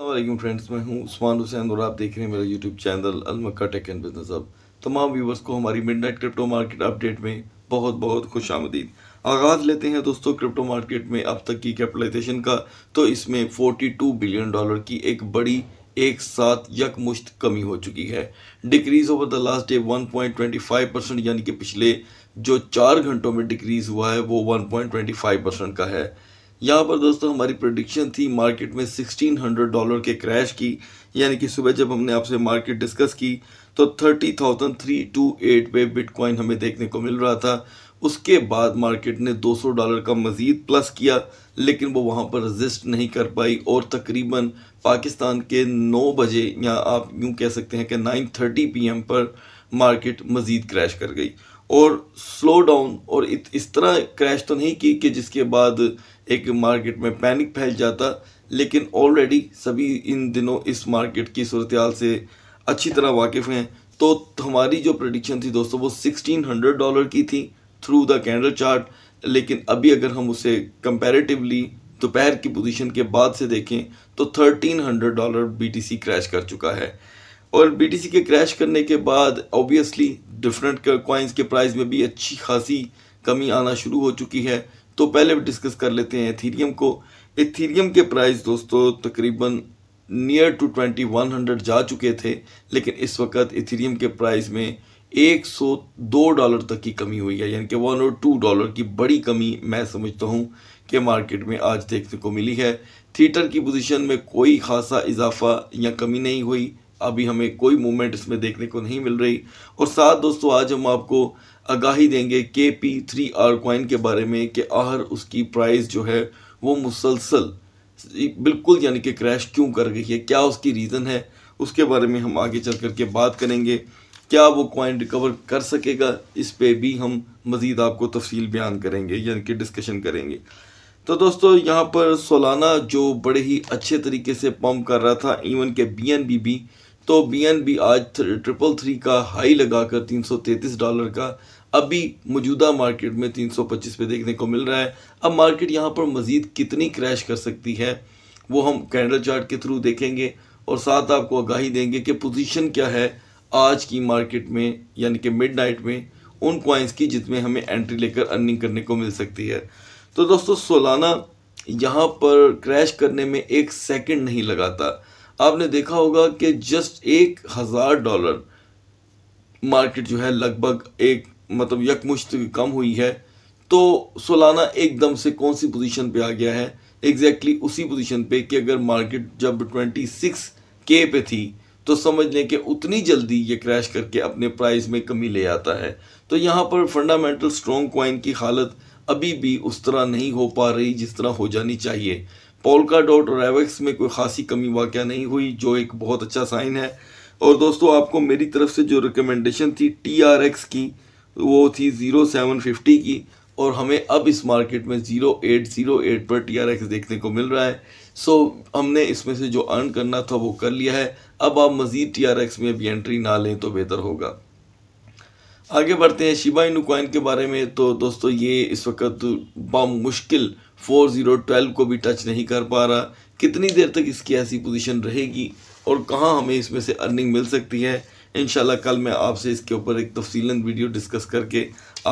अल्लाम फ्रेंड्स मैं हूँ उस्मान हुसैन और आप देख रहे हैं मेरा YouTube channel Almakka tech and business अब तमाम व्यूवर्स को हमारी midnight crypto market update में बहुत बहुत खुश आमदीद आगाज़ लेते हैं दोस्तों क्रिप्टो मार्केट में अब तक की कैपिटलाइजेशन का तो इसमें 42 बिलियन डॉलर की एक बड़ी एक साथ यकमुश्त कमी हो चुकी है decrease over the last day 1.25 percent यानी कि पिछले जो चार घंटों में डिक्रीज हुआ है वो 1.25 परसेंट का है यहाँ पर दोस्तों हमारी प्रोडिक्शन थी मार्केट में 1600 डॉलर के क्रैश की यानी कि सुबह जब हमने आपसे मार्केट डिस्कस की तो 30,328 पे बिटकॉइन हमें देखने को मिल रहा था उसके बाद मार्केट ने 200 डॉलर का मजीद प्लस किया लेकिन वो वहाँ पर रजिस्ट नहीं कर पाई और तकरीबन पाकिस्तान के 9 बजे या आप यूँ कह सकते हैं कि 9:30 पीएम पर मार्केट मज़ीद क्रैश कर गई और स्लो डाउन और इत, इस तरह क्रैश तो नहीं की कि जिसके बाद एक मार्केट में पैनिक फैल जाता लेकिन ऑलरेडी सभी इन दिनों इस मार्केट की सूरत से अच्छी तरह वाकिफ़ हैं तो हमारी जो प्रडिक्शन थी दोस्तों वो सिक्सटीन हंड्रेड डॉलर की थी थ्रू द कैंडल चार्ट लेकिन अभी अगर हम उसे कंपैरेटिवली दोपहर की पोजीशन के बाद से देखें तो thirteen hundred dollar BTC crash कर चुका है और बीटीसी के क्रैश करने के बाद ऑब्वियसली डिफरेंट कॉइन्स के प्राइस में भी अच्छी खासी कमी आना शुरू हो चुकी है तो पहले भी डिस्कस कर लेते हैं एथीरियम को एथीरियम के प्राइस दोस्तों तकरीबन near to twenty one hundred जा चुके थे लेकिन इस वक्त इथीरियम के प्राइस में एक सौ दो डॉलर तक की कमी हुई है यानी कि वन और टू डॉलर की बड़ी कमी मैं समझता हूँ कि मार्केट में आज देखने को मिली है थिएटर की पोजीशन में कोई खासा इजाफा या कमी नहीं हुई अभी हमें कोई मूवमेंट इसमें देखने को नहीं मिल रही और साथ दोस्तों आज हम आपको आगाही देंगे के पी थ्री आर कॉइन के बारे में कि आहर उसकी प्राइस जो है वो मुसलसल बिल्कुल यानी कि क्रैश क्यों कर गई है क्या उसकी रीज़न है उसके बारे में हम आगे चल कर के बात करेंगे क्या वो कॉइन रिकवर कर सकेगा इस पर भी हम मज़ीद आपको तफसील बयान करेंगे यानी कि डिस्कशन करेंगे तो दोस्तों यहाँ पर सोलाना जो बड़े ही अच्छे तरीके से पम्प कर रहा था इवन के बी एन बी भी तो बी आज ट्रिपल थ्री का हाई लगाकर 333 डॉलर का अभी मौजूदा मार्केट में 325 पे देखने को मिल रहा है अब मार्केट यहाँ पर मज़ीद कितनी क्रैश कर सकती है वो हम कैंडल चार्ट के थ्रू देखेंगे और साथ आपको आगाही देंगे कि पोजीशन क्या है आज की मार्केट में यानी कि मिडनाइट में उन क्वाइंस की जिसमें हमें एंट्री लेकर अर्निंग करने को मिल सकती है तो दोस्तों सोलाना यहाँ पर क्रैश करने में एक सेकंड नहीं लगाता आपने देखा होगा कि जस्ट एक हज़ार डॉलर मार्केट जो है लगभग एक मतलब यकमुश्त कम हुई है तो सोलाना एकदम से कौन सी पोजीशन पे आ गया है एग्जैक्टली exactly उसी पोजीशन पे कि अगर मार्केट जब 26 के पे थी तो समझ लें कि उतनी जल्दी ये क्रैश करके अपने प्राइस में कमी ले आता है तो यहाँ पर फंडामेंटल स्ट्रॉन्ग क्वाइन की हालत अभी भी उस तरह नहीं हो पा रही जिस तरह हो जानी चाहिए पोलका डॉट और एवेक्स में कोई खासी कमी वाक़ नहीं हुई जो एक बहुत अच्छा साइन है और दोस्तों आपको मेरी तरफ से जो रिकमेंडेशन थी टी आर एक्स की वो थी ज़ीरो सेवन फिफ्टी की और हमें अब इस मार्केट में ज़ीरो एट ज़ीरो एट पर टी आर एक्स देखने को मिल रहा है सो हमने इसमें से जो अर्न करना था वो कर लिया है अब आप मज़ीद टी आर एक्स में भी एंट्री ना लें तो बेहतर होगा आगे बढ़ते हैं शिबा इनू कॉइन के बारे में तो दोस्तों ये इस वक्त मुश्किल फोर जीरो ट्वेल्व को भी टच नहीं कर पा रहा कितनी देर तक इसकी ऐसी पोजीशन रहेगी और कहाँ हमें इसमें से अर्निंग मिल सकती है इन कल मैं आपसे इसके ऊपर एक तफसीला वीडियो डिस्कस करके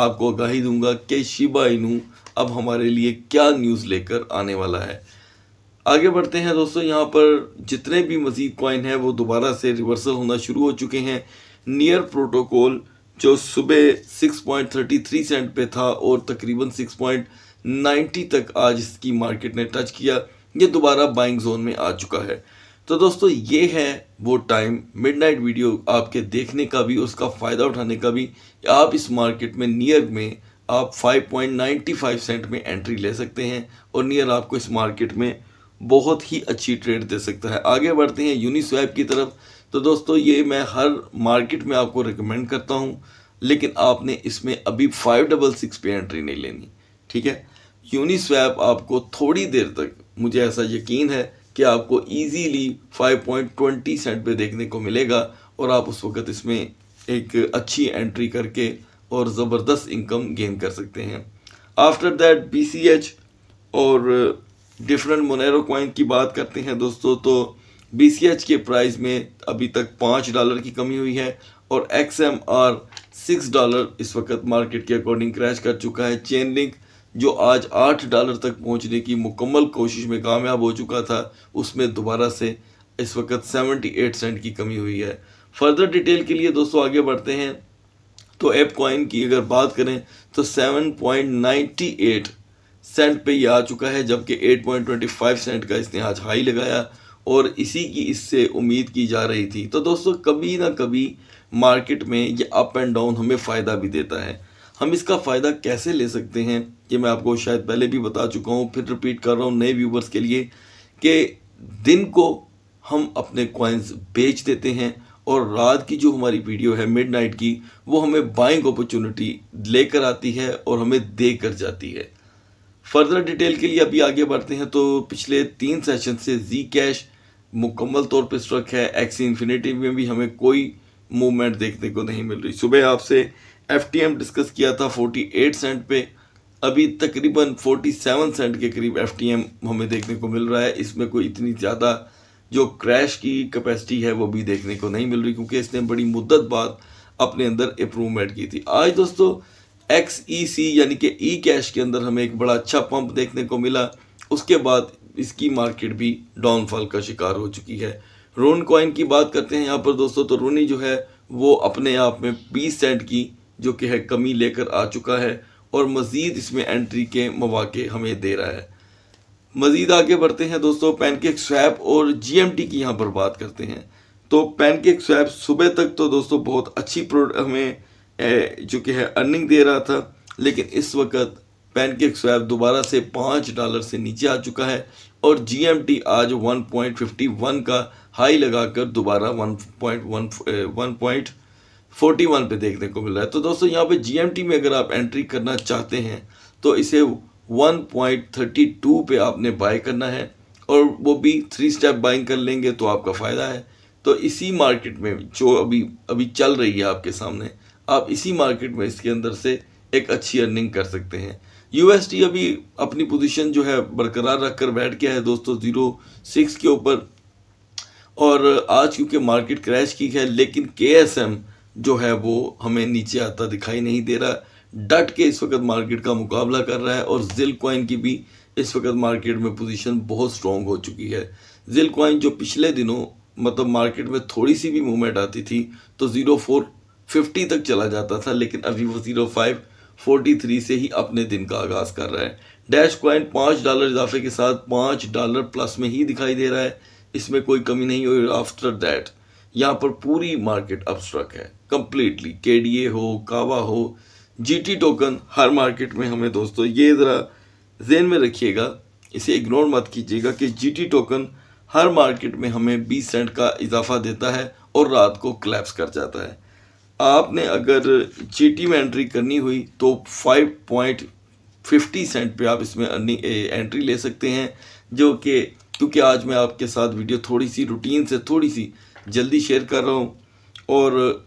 आपको आगाही दूंगा कि शिबा इनू अब हमारे लिए क्या न्यूज़ लेकर आने वाला है आगे बढ़ते हैं दोस्तों यहाँ पर जितने भी मज़ीद कॉइन हैं वो दोबारा से रिवर्सल होना शुरू हो चुके हैं नियर प्रोटोकॉल जो सुबह 6.33 सेंट पे था और तकरीबन 6.90 तक आज इसकी मार्केट ने टच किया ये दोबारा बाइंग जोन में आ चुका है तो दोस्तों ये है वो टाइम मिडनाइट वीडियो आपके देखने का भी उसका फ़ायदा उठाने का भी आप इस मार्केट में नियर में आप 5.95 सेंट में एंट्री ले सकते हैं और नियर आपको इस मार्केट में बहुत ही अच्छी ट्रेड दे सकता है आगे बढ़ते हैं यूनिस्वैप की तरफ तो दोस्तों ये मैं हर मार्केट में आपको रिकमेंड करता हूँ लेकिन आपने इसमें अभी फाइव डबल सिक्स पे एंट्री नहीं लेनी ठीक है यूनिस्वैप आपको थोड़ी देर तक मुझे ऐसा यकीन है कि आपको इजीली 5.20 सेंट पे देखने को मिलेगा और आप उस वक्त इसमें एक अच्छी एंट्री करके और ज़बरदस्त इनकम गेन कर सकते हैं आफ्टर दैट बी और डिफरेंट मोनेरो कॉइन की बात करते हैं दोस्तों तो बी के प्राइस में अभी तक पाँच डॉलर की कमी हुई है और X M R six dollar इस वक्त मार्केट के अकॉर्डिंग क्रैश कर चुका है चेन लिंक जो आज आठ डॉलर तक पहुंचने की मुकम्मल कोशिश में कामयाब हो चुका था उसमें दोबारा से इस वक्त सेवेंटी एट सेंट की कमी हुई है फर्दर डिटेल के लिए दोस्तों आगे बढ़ते हैं तो एप कॉइन की अगर बात करें तो seven point ninety eight cent पे ये आ चुका है जबकि eight point twenty five cent का इसने आज हाई लगाया और इसी की इससे उम्मीद की जा रही थी तो दोस्तों कभी ना कभी मार्केट में ये अप एंड डाउन हमें फ़ायदा भी देता है हम इसका फ़ायदा कैसे ले सकते हैं ये मैं आपको शायद पहले भी बता चुका हूँ फिर रिपीट कर रहा हूँ नए व्यूवर्स के लिए कि दिन को हम अपने कॉइन्स बेच देते हैं और रात की जो हमारी वीडियो है मिडनाइट की वो हमें बाइंग अपॉर्चुनिटी लेकर आती है और हमें दे कर जाती है फर्दर डिटेल के लिए अभी आगे बढ़ते हैं तो पिछले तीन सेशन से जी कैश मुकम्मल तौर पे स्ट्रक है एक्सी इन्फिनिटी में भी हमें कोई मूवमेंट देखने को नहीं मिल रही सुबह आपसे एफ डिस्कस किया था 48 सेंट पे अभी तकरीबन 47 सेंट के करीब एफ हमें देखने को मिल रहा है इसमें कोई इतनी ज़्यादा जो क्रैश की कैपेसिटी है वो भी देखने को नहीं मिल रही क्योंकि इसने बड़ी मुद्दत बाद अपने अंदर इम्प्रूवमेंट की थी आज दोस्तों एक्स ई सी यानी कि ई e कैश के अंदर हमें एक बड़ा अच्छा पंप देखने को मिला उसके बाद इसकी मार्केट भी डाउनफॉल का शिकार हो चुकी है रोन कॉइन की बात करते हैं यहाँ पर दोस्तों तो रोनी जो है वो अपने आप में बीस सेंट की जो कि है कमी लेकर आ चुका है और मज़ीद इसमें एंट्री के मौाक़े हमें दे रहा है मज़ीद आगे बढ़ते हैं दोस्तों पैनकेक स्वैप और जी की यहाँ पर बात करते हैं तो पैनकेक स्वैप सुबह तक तो दोस्तों बहुत अच्छी प्रोडक्ट हमें जो कि है अर्निंग दे रहा था लेकिन इस वक्त पैनकेक स्वैप दोबारा से पाँच डॉलर से नीचे आ चुका है और जीएमटी आज 1.51 का हाई लगाकर दोबारा 1.1 1.41 eh, पे देखने को मिल रहा है तो दोस्तों यहाँ पे जीएमटी में अगर आप एंट्री करना चाहते हैं तो इसे 1.32 पे आपने बाय करना है और वो भी थ्री स्टेप बाइंग कर लेंगे तो आपका फ़ायदा है तो इसी मार्केट में जो अभी अभी चल रही है आपके सामने आप इसी मार्केट में इसके अंदर से एक अच्छी अर्निंग कर सकते हैं यूएसडी अभी अपनी पोजीशन जो है बरकरार रखकर बैठ गया है दोस्तों जीरो सिक्स के ऊपर और आज क्योंकि मार्केट क्रैश की है लेकिन के जो है वो हमें नीचे आता दिखाई नहीं दे रहा डट के इस वक्त मार्केट का मुकाबला कर रहा है और जिल क्वाइन की भी इस वक्त मार्केट में पोजीशन बहुत स्ट्रॉन्ग हो चुकी है जिल क्वाइन जो पिछले दिनों मतलब मार्केट में थोड़ी सी भी मूवमेंट आती थी तो ज़ीरो फोर फिफ्टी तक चला जाता था लेकिन अभी वो ज़ीरो फाइव 43 से ही अपने दिन का आगाज कर रहा है डैश क्वाइन पाँच डॉलर इजाफे के साथ पाँच डॉलर प्लस में ही दिखाई दे रहा है इसमें कोई कमी नहीं हुई आफ्टर दैट यहाँ पर पूरी मार्केट अपस्ट्रक है कम्प्लीटली के डी ए हो कावा हो जी टी टोकन हर मार्केट में हमें दोस्तों ये ज़रा जेन में रखिएगा इसे इग्नोर मत कीजिएगा कि जी टी टोकन हर मार्केट में हमें 20 सेंट का इजाफा देता है और रात को क्लैप्स कर जाता है आपने अगर चीटी में एंट्री करनी हुई तो फाइव पॉइंट फिफ्टी सेंट पे आप इसमें अर्निंग एंट्री ले सकते हैं जो कि क्योंकि आज मैं आपके साथ वीडियो थोड़ी सी रूटीन से थोड़ी सी जल्दी शेयर कर रहा हूँ और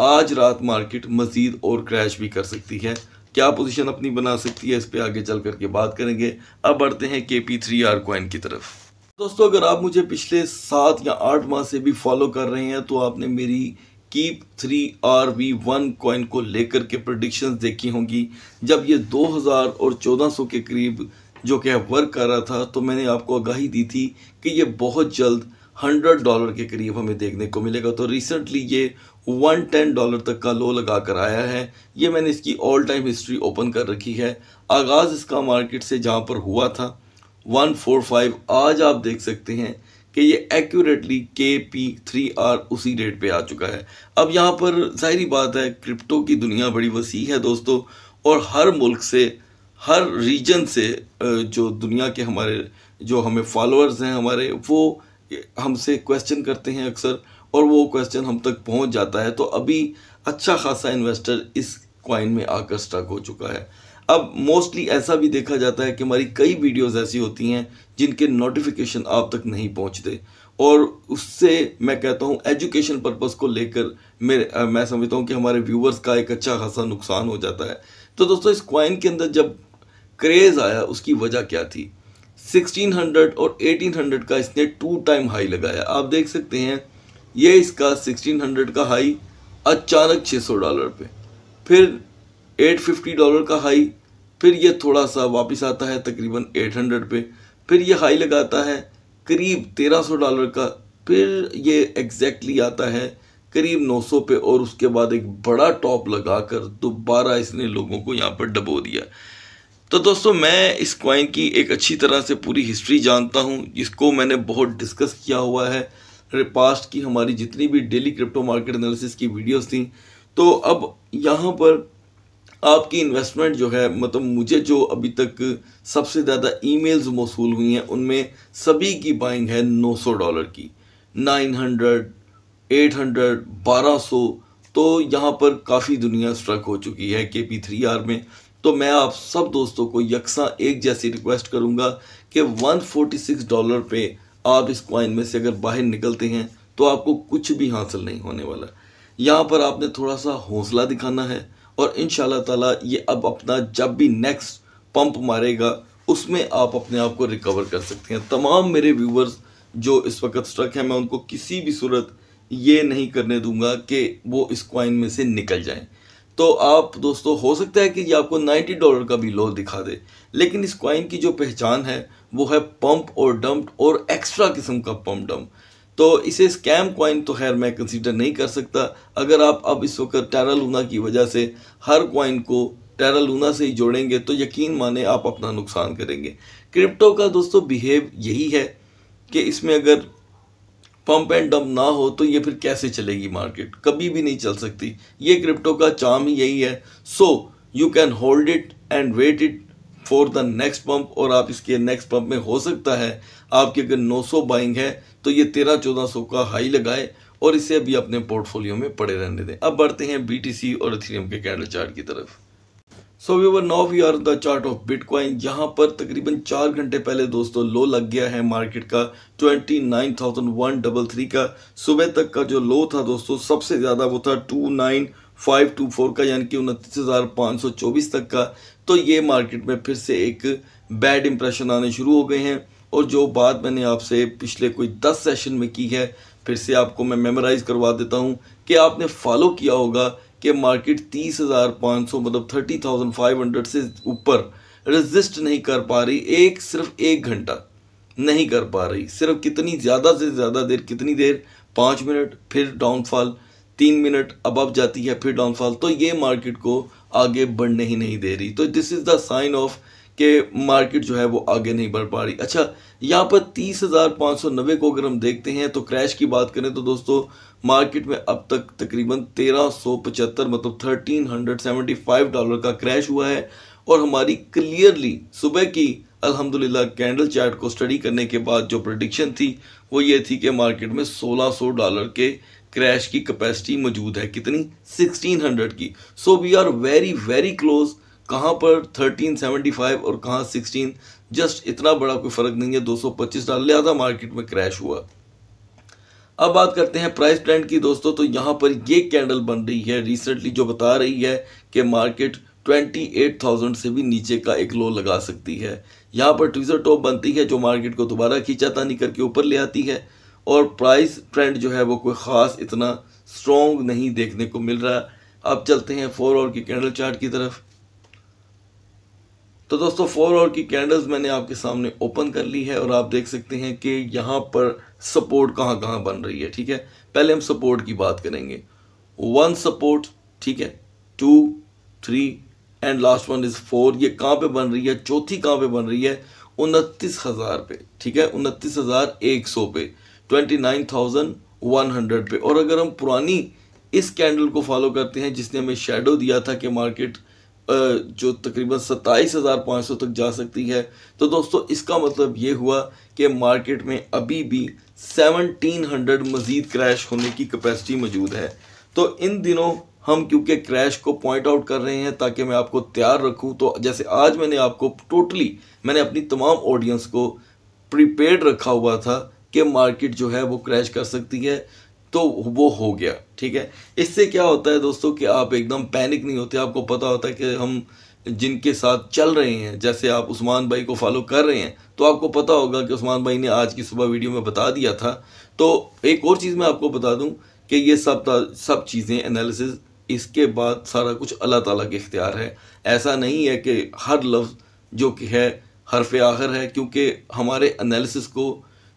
आज रात मार्केट मज़ीद और क्रैश भी कर सकती है क्या पोजीशन अपनी बना सकती है इस पर आगे चल करके बात करेंगे अब बढ़ते हैं के पी थ्री आर कोइन की तरफ दोस्तों अगर आप मुझे पिछले सात या आठ माह से भी फॉलो कर रहे हैं तो आपने मेरी keep three R V one coin को लेकर के प्रडिक्शन देखी होंगी जब ये 2000 और 1400 के करीब जो कि वर्क कर रहा था तो मैंने आपको आगाही दी थी कि ये बहुत जल्द हंड्रेड डॉलर के करीब हमें देखने को मिलेगा तो रिसेंटली ये वन टेन डॉलर तक का लो लगा कर आया है ये मैंने इसकी ऑल टाइम हिस्ट्री ओपन कर रखी है आगाज़ इसका मार्केट से जहाँ पर हुआ था वन फोर फाइव आज आप देख सकते हैं कि ये accurately K P three R उसी रेट पे आ चुका है अब यहाँ पर जाहरी बात है क्रिप्टो की दुनिया बड़ी वसी है दोस्तों और हर मुल्क से हर रीजन से जो दुनिया के हमारे जो हमें फॉलोअर्स हैं हमारे वो हमसे क्वेश्चन करते हैं अक्सर और वो क्वेश्चन हम तक पहुंच जाता है तो अभी अच्छा खासा इन्वेस्टर इस क्वाइन में आकर स्टक हो चुका है अब मोस्टली ऐसा भी देखा जाता है कि हमारी कई वीडियोस ऐसी होती हैं जिनके नोटिफिकेशन आप तक नहीं पहुंचते और उससे मैं कहता हूं एजुकेशन पर्पस को लेकर मेरे मैं समझता हूं कि हमारे व्यूवर्स का एक अच्छा खासा नुकसान हो जाता है तो दोस्तों इस क्वाइन के अंदर जब क्रेज़ आया उसकी वजह क्या थी 1600 और 1800 का इसने टू टाइम हाई लगाया आप देख सकते हैं ये इसका 1600 का हाई अचानक 600 डॉलर पे फिर 850 डॉलर का हाई फिर ये थोड़ा सा वापस आता है तकरीबन 800 पे फिर ये हाई लगाता है करीब 1300 डॉलर का फिर ये एग्जैक्टली आता है करीब 900 पे और उसके बाद एक बड़ा टॉप लगा कर दोबारा इसने लोगों को यहाँ पर डबो दिया तो दोस्तों मैं इस क्वाइन की एक अच्छी तरह से पूरी हिस्ट्री जानता हूँ जिसको मैंने बहुत डिस्कस किया हुआ है पास्ट की हमारी जितनी भी डेली क्रिप्टो मार्केट एनालिसिस की वीडियोस थी तो अब यहाँ पर आपकी इन्वेस्टमेंट जो है मतलब मुझे जो अभी तक सबसे ज़्यादा ईमेल्स मौसू हुई हैं उनमें सभी की बाइंग है 900 डॉलर की 900, 800, 1200 तो यहाँ पर काफ़ी दुनिया स्ट्रक हो चुकी है के पी थ्री आर में तो मैं आप सब दोस्तों को यकसा एक जैसी रिक्वेस्ट करूँगा कि 146 डॉलर पे आप इस क्वाइन में से अगर बाहर निकलते हैं तो आपको कुछ भी हासिल नहीं होने वाला यहाँ पर आपने थोड़ा सा हौसला दिखाना है और इन ताला ये अब अपना जब भी नेक्स्ट पंप मारेगा उसमें आप अपने आप को रिकवर कर सकते हैं तमाम मेरे व्यूवर्स जो इस वक्त स्ट्रक हैं मैं उनको किसी भी सूरत ये नहीं करने दूंगा कि वो इस क्वाइन में से निकल जाएं तो आप दोस्तों हो सकता है कि ये आपको 90 डॉलर का भी लो दिखा दे लेकिन इस क्वाइन की जो पहचान है वो है पंप और डंप और एक्स्ट्रा किस्म का पम्प डंप तो इसे स्कैम कॉइन तो खैर मैं कंसीडर नहीं कर सकता अगर आप अब इस वक्त टेरा लूना की वजह से हर कॉइन को टेरा लूना से ही जोड़ेंगे तो यकीन माने आप अपना नुकसान करेंगे क्रिप्टो का दोस्तों बिहेव यही है कि इसमें अगर पंप एंड डंप ना हो तो ये फिर कैसे चलेगी मार्केट कभी भी नहीं चल सकती ये क्रिप्टो का चाम ही यही है so you can hold it and wait it for the next pump और आप इसके नेक्स्ट पंप में हो सकता है आपकी अगर 900 बाइंग है तो ये तेरह चौदह सौ का हाई लगाए और इसे अभी अपने पोर्टफोलियो में पड़े रहने दें अब बढ़ते हैं बीटीसी और इथेरियम के कैंडल चार्ट की तरफ so viewer now we are the chart of bitcoin यहाँ पर तकरीबन चार घंटे पहले दोस्तों लो लग गया है मार्केट का twenty nine thousand one double three का सुबह तक का जो लो था दोस्तों सबसे ज़्यादा वो था two nine five two four का यानी कि उनतीस हज़ार पाँच सौ चौबीस तक का तो ये मार्केट में फिर से एक बैड इंप्रेशन आने शुरू हो गए हैं और जो बात मैंने आपसे पिछले कोई दस सेशन में की है फिर से आपको मैं मेमोराइज़ करवा देता हूँ कि आपने फॉलो किया होगा कि मार्केट तीस हज़ार पाँच सौ मतलब थर्टी थाउजेंड फाइव हंड्रेड से ऊपर रजिस्ट नहीं कर पा रही एक सिर्फ एक घंटा नहीं कर पा रही सिर्फ कितनी ज़्यादा से ज़्यादा देर कितनी देर पाँच मिनट फिर डाउनफॉल तीन मिनट अब जाती है फिर डाउनफॉल तो ये मार्केट को आगे बढ़ने ही नहीं दे रही तो this is the sign of कि मार्केट जो है वो आगे नहीं बढ़ पा रही अच्छा यहाँ पर तीस हज़ार पाँच सौ नब्बे को अगर हम देखते हैं तो क्रैश की बात करें तो दोस्तों मार्केट में अब तक तकरीबन तेरह सौ पचहत्तर मतलब thirteen hundred seventy five dollar का क्रैश हुआ है और हमारी क्लियरली सुबह की अल्हम्दुलिल्लाह कैंडल चार्ट को स्टडी करने के बाद जो प्रडिक्शन थी वो ये थी कि मार्केट में सोलह सौ डॉलर के क्रैश की कैपेसिटी मौजूद है कितनी 1600 की so we are very very close कहाँ पर 1375 और कहाँ 16 जस्ट इतना बड़ा कोई फर्क नहीं है 225 डाल लिहाजा मार्केट में क्रैश हुआ अब बात करते हैं प्राइस ट्रेंड की दोस्तों तो यहाँ पर ये कैंडल बन रही है रिसेंटली जो बता रही है कि मार्केट 28,000 से भी नीचे का एक लो लगा सकती है यहाँ पर ट्विजर टॉप बनती है जो मार्केट को दोबारा तानी करके ऊपर ले आती है और प्राइस ट्रेंड जो है वो कोई ख़ास इतना स्ट्रॉन्ग नहीं देखने को मिल रहा अब चलते हैं फोर और की कैंडल चार्ट की तरफ तो दोस्तों फोर और की कैंडल्स मैंने आपके सामने ओपन कर ली है और आप देख सकते हैं कि यहाँ पर सपोर्ट कहाँ कहाँ बन रही है ठीक है पहले हम सपोर्ट की बात करेंगे वन सपोर्ट ठीक है two three and last one is four ये कहाँ पे बन रही है चौथी कहाँ पे बन रही है उनतीस हज़ार पे ठीक है उनतीस हज़ार एक सौ पे twenty nine thousand one hundred पे और अगर हम पुरानी इस कैंडल को फॉलो करते हैं जिसने हमें शेडो दिया था कि मार्केट जो तकरीबन सत्ताईस हज़ार पाँच सौ तक जा सकती है तो दोस्तों इसका मतलब ये हुआ कि मार्केट में अभी भी सेवनटीन हंड्रेड मज़ीद क्रैश होने की कैपेसिटी मौजूद है तो इन दिनों हम क्योंकि क्रैश को पॉइंट आउट कर रहे हैं ताकि मैं आपको तैयार रखूं तो जैसे आज मैंने आपको टोटली मैंने अपनी तमाम ऑडियंस को प्रीपेड रखा हुआ था कि मार्केट जो है वो क्रैश कर सकती है तो वो हो गया ठीक है इससे क्या होता है दोस्तों कि आप एकदम पैनिक नहीं होते आपको पता होता है कि हम जिनके साथ चल रहे हैं जैसे आप उस्मान भाई को फॉलो कर रहे हैं तो आपको पता होगा कि उस्मान भाई ने आज की सुबह वीडियो में बता दिया था तो एक और चीज़ मैं आपको बता दूं कि ये सब सब चीज़ें एनालिसिस इसके बाद सारा कुछ अल्लाह ताला के इख्तियार है ऐसा नहीं है कि हर लफ्ज़ जो कि है हरफ आखिर है क्योंकि हमारे एनालिसिस को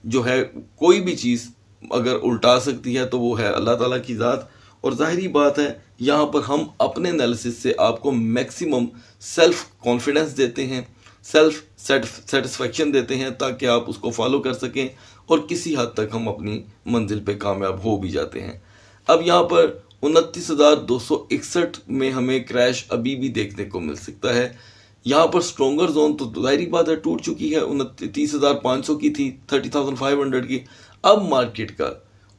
जो है कोई भी चीज़ अगर उल्टा सकती है तो वो है अल्लाह ताला की ज़ात और ज़ाहरी बात है यहाँ पर हम अपने एनालिसिस से आपको मैक्सिमम सेल्फ कॉन्फिडेंस देते हैं सेल्फ सेटिस्फेक्शन देते हैं ताकि आप उसको फॉलो कर सकें और किसी हद तक हम अपनी मंजिल पे कामयाब हो भी जाते हैं अब यहाँ पर उनतीस में हमें क्रैश अभी भी देखने को मिल सकता है यहाँ पर स्ट्रोंगर जोन तो जाहिर बात है टूट चुकी है उनतीस हज़ार पाँच सौ की थी थर्टी थाउजेंड फाइव हंड्रेड की अब मार्केट का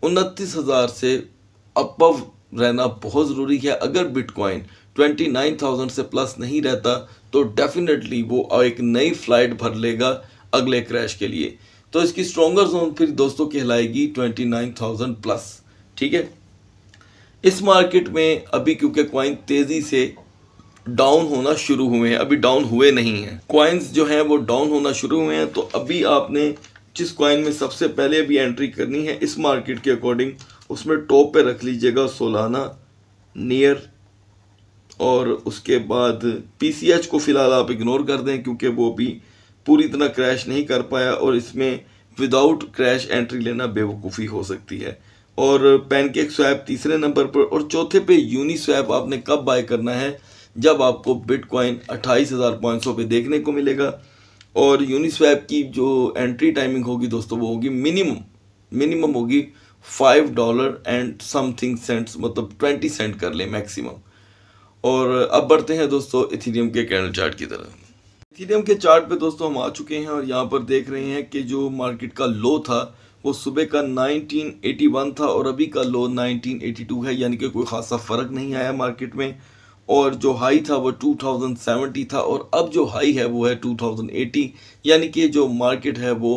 उनतीस हज़ार से अपव रहना बहुत ज़रूरी है अगर बिटकॉइन ट्वेंटी नाइन थाउजेंड से प्लस नहीं रहता तो डेफिनेटली वो एक नई फ्लाइट भर लेगा अगले क्रैश के लिए तो इसकी स्ट्रोंगर जोन फिर दोस्तों कहलाएगी ट्वेंटी नाइन थाउजेंड प्लस ठीक है इस मार्केट में अभी क्योंकि क्वाइन तेज़ी से डाउन होना शुरू हुए हैं अभी डाउन हुए नहीं हैं कॉइन्स जो हैं वो डाउन होना शुरू हुए हैं तो अभी आपने जिस कॉइन में सबसे पहले अभी एंट्री करनी है इस मार्केट के अकॉर्डिंग उसमें टॉप पे रख लीजिएगा सोलाना नियर और उसके बाद पी को फ़िलहाल आप इग्नोर कर दें क्योंकि वो अभी पूरी तरह क्रैश नहीं कर पाया और इसमें विदाउट क्रैश एंट्री लेना बेवकूफ़ी हो सकती है और पैनकेक स्वैप तीसरे नंबर पर और चौथे पे यूनी स्वैप आपने कब बाय करना है जब आपको बिटकॉइन 28,500 पे देखने को मिलेगा और यूनिस्वैप की जो एंट्री टाइमिंग होगी दोस्तों वो होगी मिनिमम मिनिमम होगी five dollar and something cents मतलब ट्वेंटी सेंट कर लें मैक्सिमम और अब बढ़ते हैं दोस्तों इथीरियम के कैंडल चार्ट की तरफ इथीरियम के चार्ट पे दोस्तों हम आ चुके हैं और यहाँ पर देख रहे हैं कि जो मार्केट का लो था वो सुबह का 1981 था और अभी का लो 1982 है यानी कि कोई खासा फ़र्क नहीं आया मार्केट में और जो हाई था वो 2070 था और अब जो हाई है वो है 2080 यानी कि जो मार्केट है वो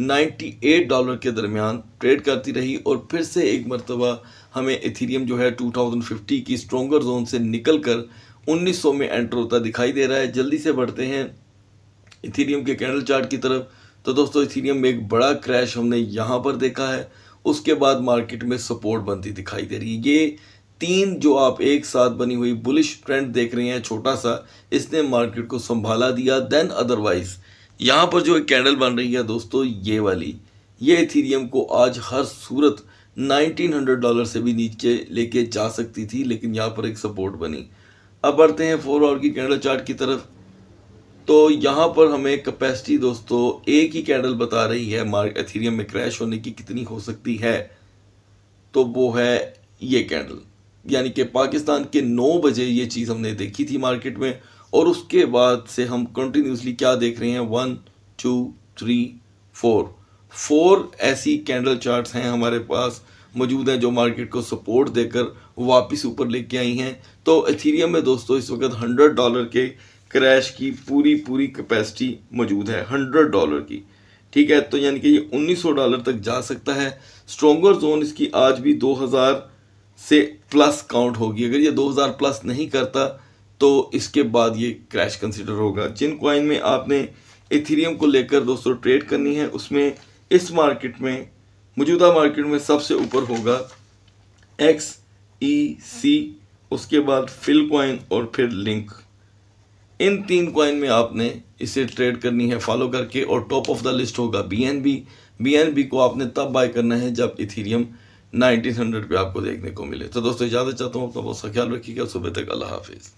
98 डॉलर के दरमियान ट्रेड करती रही और फिर से एक मरतबा हमें इथीरियम जो है 2050 की स्ट्रोंगर जोन से निकल कर 1900 में एंटर होता दिखाई दे रहा है जल्दी से बढ़ते हैं इथीरियम के कैंडल चार्ट की तरफ तो दोस्तों इथीरियम में एक बड़ा क्रैश हमने यहाँ पर देखा है उसके बाद मार्केट में सपोर्ट बनती दिखाई दे रही है ये तीन जो आप एक साथ बनी हुई बुलिश ट्रेंड देख रहे हैं छोटा सा इसने मार्केट को संभाला दिया देन अदरवाइज यहाँ पर जो एक कैंडल बन रही है दोस्तों ये वाली ये इथीरियम को आज हर सूरत 1900 डॉलर से भी नीचे लेके जा सकती थी लेकिन यहाँ पर एक सपोर्ट बनी अब बढ़ते हैं फोर आवर की कैंडल चार्ट की तरफ तो यहाँ पर हमें कैपेसिटी दोस्तों एक ही कैंडल बता रही है मार्क एथीरियम में क्रैश होने की कितनी हो सकती है तो वो है ये कैंडल यानी कि पाकिस्तान के नौ बजे ये चीज़ हमने देखी थी मार्केट में और उसके बाद से हम कंटिन्यूसली क्या देख रहे हैं one two three four four ऐसी कैंडल चार्ट्स हैं हमारे पास मौजूद हैं जो मार्केट को सपोर्ट देकर वापस ऊपर लेके आई हैं तो एथीरियम में दोस्तों इस वक्त हंड्रेड डॉलर के क्रैश की पूरी पूरी कैपेसिटी मौजूद है हंड्रेड डॉलर की ठीक है तो यानी कि ये 1900 डॉलर तक जा सकता है स्ट्रोंगर जोन इसकी आज भी हज़ार से प्लस काउंट होगी अगर ये 2000 प्लस नहीं करता तो इसके बाद ये क्रैश कंसिडर होगा जिन क्वाइन में आपने इथेरियम को लेकर दोस्तों ट्रेड करनी है उसमें इस मार्केट में मौजूदा मार्केट में सबसे ऊपर होगा एक्स ई सी उसके बाद फिल क्वाइन और फिर लिंक इन तीन क्वाइन में आपने इसे ट्रेड करनी है फॉलो करके और टॉप ऑफ द लिस्ट होगा B N B B N B को आपने तब बाय करना है जब इथीरियम नाइनटीन हंड्रेड पे आपको देखने को मिले तो दोस्तों इजाज़त चाहता हूँ अपना बहुत सा ख्याल रखिएगा सुबह तक अल्लाह हाफिज़